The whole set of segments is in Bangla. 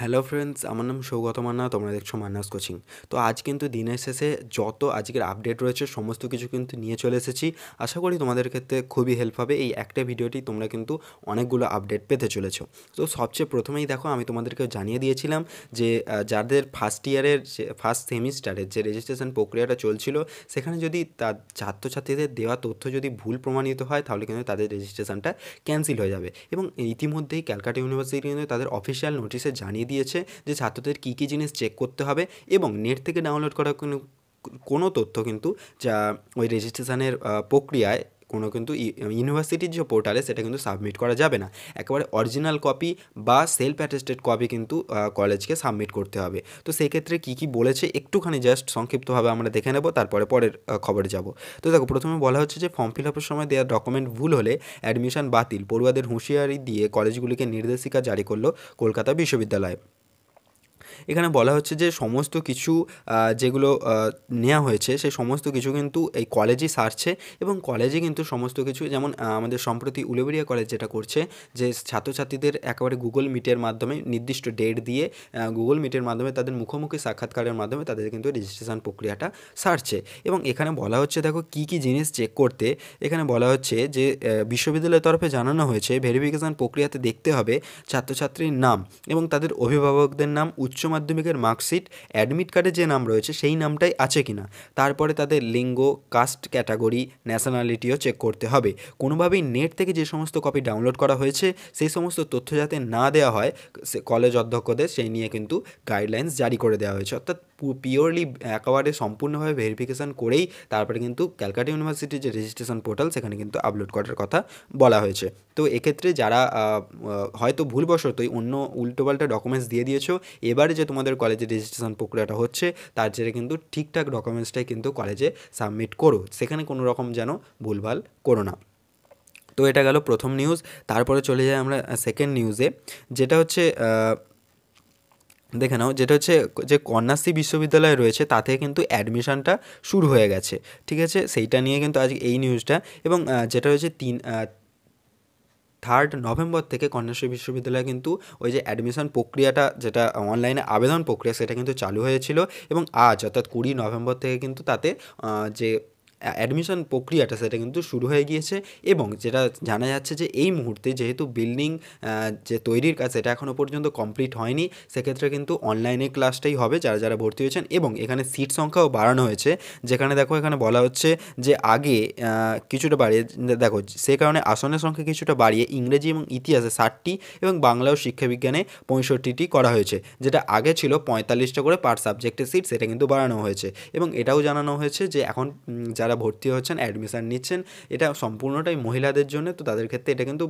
হ্যালো ফ্রেন্ডস আমার নাম সৌগত মান্না তোমরা দেখছো মান্নাস কোচিং তো আজ কিন্তু দিনের শেষে যত আজকের আপডেট রয়েছে সমস্ত কিছু কিন্তু নিয়ে চলে এসেছি আশা করি তোমাদের ক্ষেত্রে খুবই হেল্প হবে এই একটা ভিডিওটি তোমরা কিন্তু অনেকগুলো আপডেট পেতে চলেছো তো সবচেয়ে প্রথমেই দেখো আমি তোমাদেরকে জানিয়ে দিয়েছিলাম যে যাদের ফার্স্ট ইয়ারের যে ফার্স্ট সেমিস্টারের যে রেজিস্ট্রেশন প্রক্রিয়াটা চলছিল সেখানে যদি তার ছাত্রছাত্রীদের দেওয়া তথ্য যদি ভুল প্রমাণিত হয় তাহলে কিন্তু তাদের রেজিস্ট্রেশনটা ক্যান্সেল হয়ে যাবে এবং ইতিমধ্যেই ক্যালকাটা ইউনিভার্সিটি কিন্তু তাদের অফিসিয়াল নোটিশে জানিয়ে দিয়েছে যে ছাত্রদের কী কী জিনিস চেক করতে হবে এবং নেট থেকে ডাউনলোড করা কোনো কোনো তথ্য কিন্তু যা ওই রেজিস্ট্রেশনের প্রক্রিয়ায় কোনো কিন্তু ইউনিভার্সিটির যে পোর্টালে সেটা কিন্তু সাবমিট করা যাবে না একেবারে অরিজিনাল কপি বা সেলফ অ্যাটেস্টেড কপি কিন্তু কলেজকে সাবমিট করতে হবে তো সেই ক্ষেত্রে কী কী বলেছে একটুখানি জাস্ট সংক্ষিপ্তভাবে আমরা দেখে নেব তারপরে পরের খবরে যাব তো দেখো প্রথমে বলা হচ্ছে যে ফর্ম ফিল আপের সময় দেওয়া ডকুমেন্ট ভুল হলে অ্যাডমিশন বাতিল পড়ুয়াদের হুঁশিয়ারি দিয়ে কলেজগুলিকে নির্দেশিকা জারি করলো কলকাতা বিশ্ববিদ্যালয় এখানে বলা হচ্ছে যে সমস্ত কিছু যেগুলো নেওয়া হয়েছে সেই সমস্ত কিছু কিন্তু এই কলেজে সারছে এবং কলেজে কিন্তু সমস্ত কিছু যেমন আমাদের সম্প্রতি উলেবেরিয়া কলেজ যেটা করছে যে ছাত্রছাত্রীদের একেবারে গুগল মিটের মাধ্যমে নির্দিষ্ট ডেট দিয়ে গুগল মিটের মাধ্যমে তাদের মুখোমুখি সাক্ষাৎকারের মাধ্যমে তাদের কিন্তু রেজিস্ট্রেশন প্রক্রিয়াটা সারছে এবং এখানে বলা হচ্ছে দেখো কি কি জিনিস চেক করতে এখানে বলা হচ্ছে যে বিশ্ববিদ্যালয়ের তরফে জানানো হয়েছে ভেরিফিকেশান প্রক্রিয়াতে দেখতে হবে ছাত্রছাত্রীর নাম এবং তাদের অভিভাবকদের নাম উচ্চ মাধ্যমিকের মার্কশিট অ্যাডমিট কার্ডে যে নাম রয়েছে সেই নামটাই আছে কিনা তারপরে তাদের লিঙ্গ কাস্ট ক্যাটাগরি ন্যাশনালিটিও চেক করতে হবে কোনোভাবেই নেট থেকে যে সমস্ত কপি ডাউনলোড করা হয়েছে সেই সমস্ত তথ্য যাতে না দেওয়া হয় কলেজ অধ্যক্ষদের সেই নিয়ে কিন্তু গাইডলাইন্স জারি করে দেওয়া হয়েছে অর্থাৎ পিওরলি একেবারে সম্পূর্ণভাবে ভেরিফিকেশান করেই তারপরে কিন্তু ক্যালকাটা ইউনিভার্সিটির যে রেজিস্ট্রেশন পোর্টাল সেখানে কিন্তু আপলোড করার কথা বলা হয়েছে তো এক্ষেত্রে যারা হয়তো ভুলবশতই অন্য উল্টোপাল্টা ডকুমেন্টস দিয়ে দিয়েছো এবারে যে তোমাদের কলেজে রেজিস্ট্রেশন প্রক্রিয়াটা হচ্ছে তার জেরে কিন্তু ঠিকঠাক ডকুমেন্টসটাই কিন্তু কলেজে সাবমিট করো সেখানে কোনো রকম যেন ভুলভাল করো না তো এটা গেল প্রথম নিউজ তারপরে চলে যাই আমরা সেকেন্ড নিউজে যেটা হচ্ছে দেখে নাও যেটা হচ্ছে যে কন্যাশ্রী বিশ্ববিদ্যালয় রয়েছে তাতে কিন্তু অ্যাডমিশনটা শুরু হয়ে গেছে ঠিক আছে সেইটা নিয়ে কিন্তু আজ এই নিউজটা এবং যেটা হচ্ছে তিন থার্ড নভেম্বর থেকে কন্যাশ্রী বিশ্ববিদ্যালয়ে কিন্তু ওই যে অ্যাডমিশন প্রক্রিয়াটা যেটা অনলাইনে আবেদন প্রক্রিয়া সেটা কিন্তু চালু হয়েছিল এবং আজ অর্থাৎ কুড়ি নভেম্বর থেকে কিন্তু তাতে যে অ্যাডমিশন প্রক্রিয়াটা সেটা কিন্তু শুরু হয়ে গিয়েছে এবং যেটা জানা যাচ্ছে যে এই মুহূর্তে যেহেতু বিল্ডিং যে তৈরির কাজ সেটা এখনও পর্যন্ত কমপ্লিট হয়নি সেক্ষেত্রে কিন্তু অনলাইনে ক্লাসটাই হবে যারা যারা ভর্তি হয়েছেন এবং এখানে সিট সংখ্যাও বাড়ানো হয়েছে যেখানে দেখো এখানে বলা হচ্ছে যে আগে কিছুটা বাড়িয়ে দেখো সে কারণে আসনের সংখ্যা কিছুটা বাড়িয়ে ইংরেজি এবং ইতিহাসে ষাটটি এবং বাংলা ও শিক্ষাবিজ্ঞানে পঁয়ষট্টিটি করা হয়েছে যেটা আগে ছিল পঁয়তাল্লিশটা করে পার সাবজেক্টের সিট সেটা কিন্তু বাড়ানো হয়েছে এবং এটাও জানানো হয়েছে যে এখন যারা যারা ভর্তি হচ্ছেন অ্যাডমিশান নিচ্ছেন এটা সম্পূর্ণটাই মহিলাদের জন্য তো তাদের ক্ষেত্রে এটা কিন্তু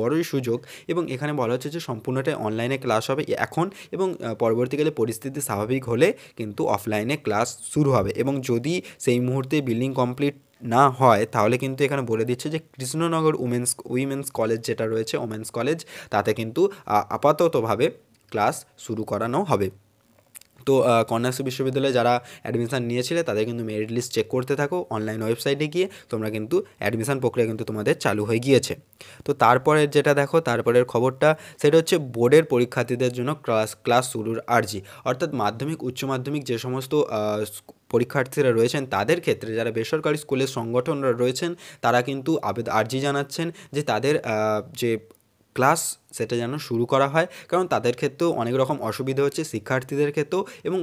বড়ই সুযোগ এবং এখানে বলা হচ্ছে যে সম্পূর্ণটাই অনলাইনে ক্লাস হবে এখন এবং পরবর্তীকালে পরিস্থিতি স্বাভাবিক হলে কিন্তু অফলাইনে ক্লাস শুরু হবে এবং যদি সেই মুহূর্তে বিল্ডিং কমপ্লিট না হয় তাহলে কিন্তু এখানে বলে দিচ্ছে যে কৃষ্ণনগর উমেন্স উইমেন্স কলেজ যেটা রয়েছে ওমেন্স কলেজ তাতে কিন্তু আপাততভাবে ক্লাস শুরু করানো হবে তো কন্যাশ্রী বিশ্ববিদ্যালয়ে যারা অ্যাডমিশান নিয়েছিলে তাদের কিন্তু মেরিট লিস্ট চেক করতে থাকো অনলাইন ওয়েবসাইটে গিয়ে তোমরা কিন্তু অ্যাডমিশান প্রক্রিয়া কিন্তু তোমাদের চালু হয়ে গিয়েছে তো তারপরে যেটা দেখো তারপরের খবরটা সেটা হচ্ছে বোর্ডের পরীক্ষার্থীদের জন্য ক্লাস ক্লাস শুরুর আর্জি অর্থাৎ মাধ্যমিক উচ্চ মাধ্যমিক যে সমস্ত পরীক্ষার্থীরা রয়েছেন তাদের ক্ষেত্রে যারা বেসরকারি স্কুলের সংগঠনরা রয়েছেন তারা কিন্তু আবেদ আর্জি জানাচ্ছেন যে তাদের যে ক্লাস সেটা যেন শুরু করা হয় কারণ তাদের ক্ষেত্রেও অনেক রকম অসুবিধা হচ্ছে শিক্ষার্থীদের ক্ষেত্রেও এবং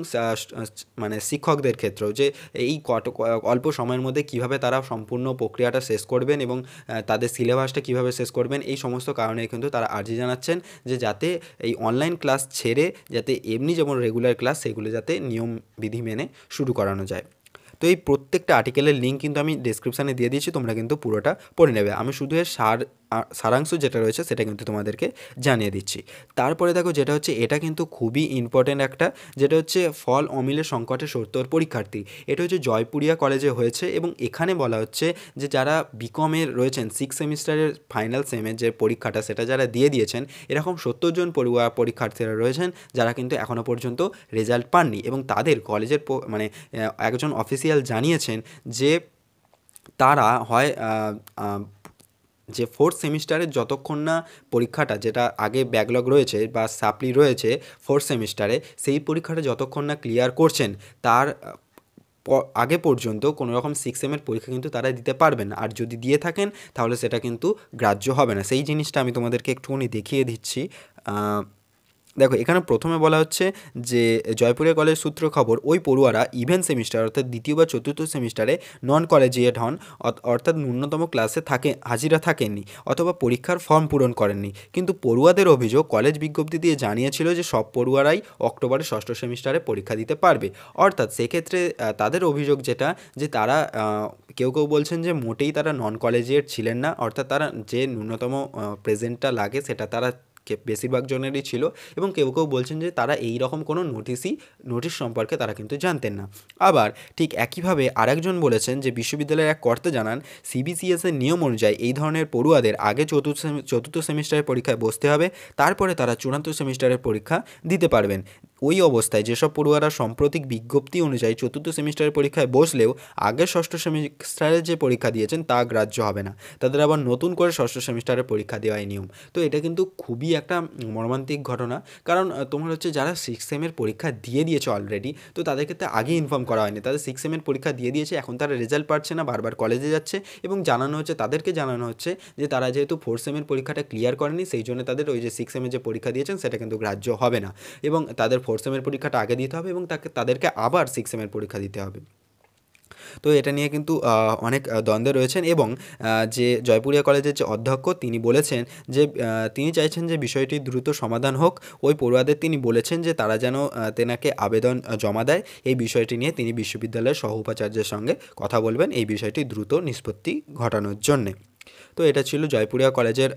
মানে শিক্ষকদের ক্ষেত্রেও যে এই কত অল্প সময়ের মধ্যে কিভাবে তারা সম্পূর্ণ প্রক্রিয়াটা শেষ করবেন এবং তাদের সিলেবাসটা কিভাবে শেষ করবেন এই সমস্ত কারণে কিন্তু তারা আর্জি জানাচ্ছেন যে যাতে এই অনলাইন ক্লাস ছেড়ে যাতে এমনি যেমন রেগুলার ক্লাস সেগুলো যাতে নিয়ম বিধি মেনে শুরু করানো যায় তো এই প্রত্যেকটা আর্টিকেলের লিঙ্ক কিন্তু আমি ডিসক্রিপশানে দিয়ে দিয়েছি তোমরা কিন্তু পুরোটা পড়ে নেবে আমি শুধু এর সার সারাংশ যেটা রয়েছে সেটা কিন্তু তোমাদেরকে জানিয়ে দিচ্ছি তারপরে দেখো যেটা হচ্ছে এটা কিন্তু খুবই ইম্পর্টেন্ট একটা যেটা হচ্ছে ফল অমিলের সংকটে সত্তর পরীক্ষার্থী এটা হচ্ছে জয়পুরিয়া কলেজে হয়েছে এবং এখানে বলা হচ্ছে যে যারা বিকমের রয়েছেন সিক্স সেমিস্টারের ফাইনাল সেমের যে পরীক্ষাটা সেটা যারা দিয়ে দিয়েছেন এরকম সত্তর জন পড়ুয়া পরীক্ষার্থীরা রয়েছেন যারা কিন্তু এখনও পর্যন্ত রেজাল্ট পাননি এবং তাদের কলেজের মানে একজন অফিসিয়াল জানিয়েছেন যে তারা হয় যে ফোর্থ সেমিস্টারের যতক্ষণ না পরীক্ষাটা যেটা আগে ব্যাকলগ রয়েছে বা সাপ্লি রয়েছে ফোর্থ সেমিস্টারে সেই পরীক্ষাটা যতক্ষণ না ক্লিয়ার করছেন তার আগে পর্যন্ত কোনো রকম সিক্স এমের পরীক্ষা কিন্তু তারা দিতে পারবেন আর যদি দিয়ে থাকেন তাহলে সেটা কিন্তু গ্রাহ্য হবে না সেই জিনিসটা আমি তোমাদেরকে একটুখানি দেখিয়ে দিচ্ছি দেখো এখানে প্রথমে বলা হচ্ছে যে জয়পুরিয়া কলেজ সূত্র খবর ওই পড়ুয়ারা ইভেন্ট সেমিস্টার অর্থাৎ দ্বিতীয় বা চতুর্থ সেমিস্টারে নন কলেজিয়েট হন অর্থাৎ ন্যূনতম ক্লাসে থাকে হাজিরা থাকেননি অথবা পরীক্ষার ফর্ম পূরণ করেননি কিন্তু পড়ুয়াদের অভিযোগ কলেজ বিজ্ঞপ্তি দিয়ে জানিয়েছিল যে সব পড়ুয়ারাই অক্টোবরে ষষ্ঠ সেমিস্টারে পরীক্ষা দিতে পারবে অর্থাৎ সেক্ষেত্রে তাদের অভিযোগ যেটা যে তারা কেউ কেউ বলছেন যে মোটেই তারা নন কলেজিয়েট ছিলেন না অর্থাৎ তারা যে ন্যূনতম প্রেজেন্টটা লাগে সেটা তারা বেশিরভাগ জনেরই ছিল এবং কেউ কেউ বলছেন যে তারা এই রকম কোনো নোটিশই নোটিশ সম্পর্কে তারা কিন্তু জানতেন না আবার ঠিক একইভাবে আরেকজন বলেছেন যে বিশ্ববিদ্যালয়ের এক কর্তা জানান সিবিসিএসের নিয়ম অনুযায়ী এই ধরনের পড়ুয়াদের আগে চতুর্থ চতুর্থ সেমিস্টারের পরীক্ষায় বসতে হবে তারপরে তারা চূড়ান্ত সেমিস্টারের পরীক্ষা দিতে পারবেন ওই অবস্থায় যেসব পড়ুয়ারা সাম্প্রতিক বিজ্ঞপ্তি অনুযায়ী চতুর্থ সেমিস্টারের পরীক্ষায় বসলেও আগে ষষ্ঠ সেমিস্টারে যে পরীক্ষা দিয়েছেন তা গ্রাহ্য হবে না তাদের আবার নতুন করে ষষ্ঠ সেমিস্টারে পরীক্ষা দেওয়াই নিয়ম তো এটা কিন্তু খুবই একটা মর্মান্তিক ঘটনা কারণ তোমার হচ্ছে যারা সিক্স সেমের পরীক্ষা দিয়ে দিয়েছে অলরেডি তো তাদের ক্ষেত্রে আগে ইনফর্ম করা হয়নি তাদের সিক্স সেমের পরীক্ষা দিয়ে দিয়েছে এখন তারা রেজাল্ট পাচ্ছে না বারবার কলেজে যাচ্ছে এবং জানানো হচ্ছে তাদেরকে জানানো হচ্ছে যে তারা যেহেতু ফোর সেমের পরীক্ষাটা ক্লিয়ার করেনি সেই জন্য তাদের ওই যে সিক্স সেমের যে পরীক্ষা দিয়েছেন সেটা কিন্তু গ্রাহ্য হবে না এবং তাদের ফোর ফোর সেমের পরীক্ষাটা আগে দিতে হবে এবং তাকে তাদেরকে আবার সিক্স সেমের পরীক্ষা দিতে হবে তো এটা নিয়ে কিন্তু অনেক দ্বন্দ্বে রয়েছেন এবং যে জয়পুরিয়া কলেজের যে অধ্যক্ষ তিনি বলেছেন যে তিনি চাইছেন যে বিষয়টি দ্রুত সমাধান হোক ওই পড়ুয়াদের তিনি বলেছেন যে তারা যেন তেনাকে আবেদন জমা দেয় এই বিষয়টি নিয়ে তিনি বিশ্ববিদ্যালয়ের সহ উপাচার্যের সঙ্গে কথা বলবেন এই বিষয়টি দ্রুত নিষ্পত্তি ঘটানোর জন্যে তো এটা ছিল জয়পুরিয়া কলেজের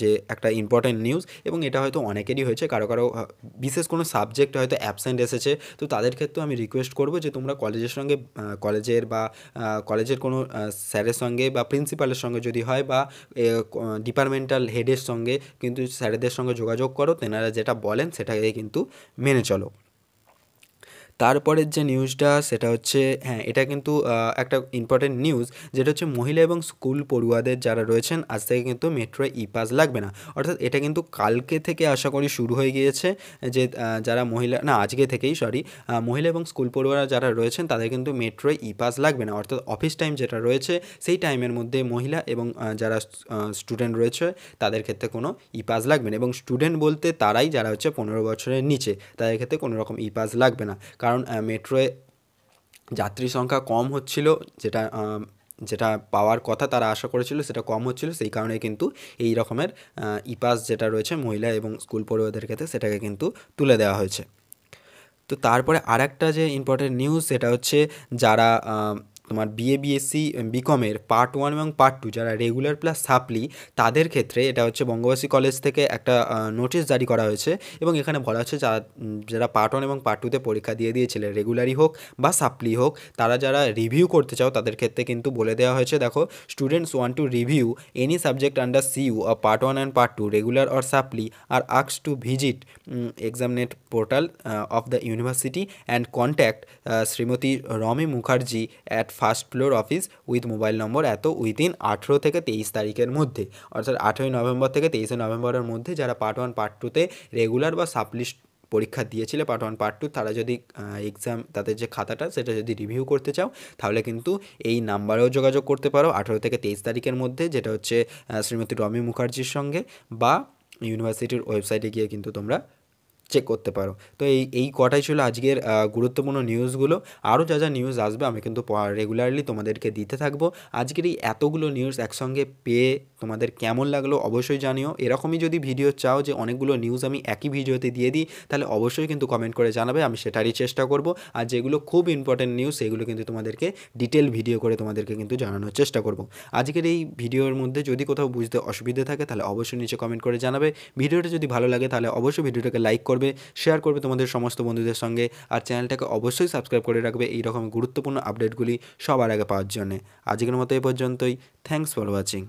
যে একটা ইম্পর্ট্যান্ট নিউজ এবং এটা হয়তো অনেকেরই হয়েছে কারো কারো বিশেষ কোনো সাবজেক্ট হয়তো অ্যাবসেন্ট এসেছে তো তাদের ক্ষেত্রে আমি রিকোয়েস্ট করবো যে তোমরা কলেজের সঙ্গে কলেজের বা কলেজের কোনো স্যারের সঙ্গে বা প্রিন্সিপালের সঙ্গে যদি হয় বা ডিপার্টমেন্টাল হেডের সঙ্গে কিন্তু স্যারেদের সঙ্গে যোগাযোগ করো তেনারা যেটা বলেন সেটাকে কিন্তু মেনে চলো তারপরের যে নিউজটা সেটা হচ্ছে হ্যাঁ এটা কিন্তু একটা ইম্পর্টেন্ট নিউজ যেটা হচ্ছে মহিলা এবং স্কুল পড়ুয়াদের যারা রয়েছেন আজ থেকে কিন্তু মেট্রো ই পাস লাগবে না অর্থাৎ এটা কিন্তু কালকে থেকে আশা করি শুরু হয়ে গিয়েছে যে যারা মহিলা না আজকে থেকেই সরি মহিলা এবং স্কুল পড়ুয়ারা যারা রয়েছেন তাদের কিন্তু মেট্রো ই পাস লাগবে না অর্থাৎ অফিস টাইম যেটা রয়েছে সেই টাইমের মধ্যে মহিলা এবং যারা স্টুডেন্ট রয়েছে তাদের ক্ষেত্রে কোনো ই পাস লাগবে না এবং স্টুডেন্ট বলতে তারাই যারা হচ্ছে পনেরো বছরের নিচে তাদের ক্ষেত্রে কোনো রকম ই পাস লাগবে না কারণ মেট্রোয় যাত্রী সংখ্যা কম হচ্ছিল যেটা যেটা পাওয়ার কথা তারা আশা করেছিল সেটা কম হচ্ছিল সেই কারণে কিন্তু এই রকমের ইপাস যেটা রয়েছে মহিলা এবং স্কুল পড়ুয়াদের ক্ষেত্রে সেটাকে কিন্তু তুলে দেওয়া হয়েছে তো তারপরে আর যে ইম্পর্টেন্ট নিউজ সেটা হচ্ছে যারা তোমার বিএ বিএসসি বিকমের পার্ট ওয়ান এবং পার্ট টু যারা রেগুলার প্লাস সাপ্লি তাদের ক্ষেত্রে এটা হচ্ছে বঙ্গবাসী কলেজ থেকে একটা নোটিশ জারি করা হয়েছে এবং এখানে বলা হচ্ছে যারা যারা পার্ট ওয়ান এবং পার্ট টুতে পরীক্ষা দিয়ে দিয়েছিল রেগুলারই হোক বা সাপ্লি হোক তারা যারা রিভিউ করতে চাও তাদের ক্ষেত্রে কিন্তু বলে দেওয়া হয়েছে দেখো students one to review any subject under CU uh part one and part two regular or supply are আক্স to visit examnet portal of the university and contact Shrimati Romi Mukherjee at first floor office with mobile number এত উইদিন আঠেরো থেকে তেইশ তারিখের মধ্যে অর্থাৎ আঠেরোই নভেম্বর থেকে তেইশে নভেম্বরের মধ্যে যারা পার্ট ওয়ান পার্ট টুতে রেগুলার বা সাপ্লিস্ট পরীক্ষা দিয়েছিলে পার্ট ওয়ান পার্ট টু তারা যদি এক্সাম তাদের যে খাতাটা সেটা যদি রিভিউ করতে চাও তাহলে কিন্তু এই নাম্বারেও যোগাযোগ করতে পারো আঠেরো থেকে তেইশ তারিখের মধ্যে যেটা হচ্ছে শ্রীমতী রমি মুখার্জির সঙ্গে বা ইউনিভার্সিটির ওয়েবসাইটে গিয়ে কিন্তু তোমরা চেক করতে পারো তো এই এই কটাই ছিল আজকের গুরুত্বপূর্ণ নিউজগুলো আরও যা যা নিউজ আসবে আমি কিন্তু রেগুলারলি তোমাদেরকে দিতে থাকবো আজকের এই এতগুলো নিউজ একসঙ্গে পেয়ে তোমাদের কেমন লাগলো অবশ্যই জানিও এরকমই যদি ভিডিও চাও যে অনেকগুলো নিউজ আমি একই ভিডিওতে দিয়ে দিই তাহলে অবশ্যই কিন্তু কমেন্ট করে জানাবে আমি সেটারই চেষ্টা করব আর যেগুলো খুব ইম্পর্টেন্ট নিউজ সেগুলো কিন্তু তোমাদেরকে ডিটেল ভিডিও করে তোমাদেরকে কিন্তু জানানোর চেষ্টা করব আজকের এই ভিডিওর মধ্যে যদি কোথাও বুঝতে অসুবিধা থাকে তাহলে অবশ্যই নিচে কমেন্ট করে জানাবে ভিডিওটা যদি ভালো লাগে তাহলে অবশ্যই ভিডিওটাকে লাইক করবে করবে শেয়ার করবে তোমাদের সমস্ত বন্ধুদের সঙ্গে আর চ্যানেলটাকে অবশ্যই সাবস্ক্রাইব করে রাখবে এই রকম গুরুত্বপূর্ণ আপডেটগুলি সবার আগে পাওয়ার জন্য আজকের মতো এ পর্যন্তই থ্যাংকস ফর ওয়াচিং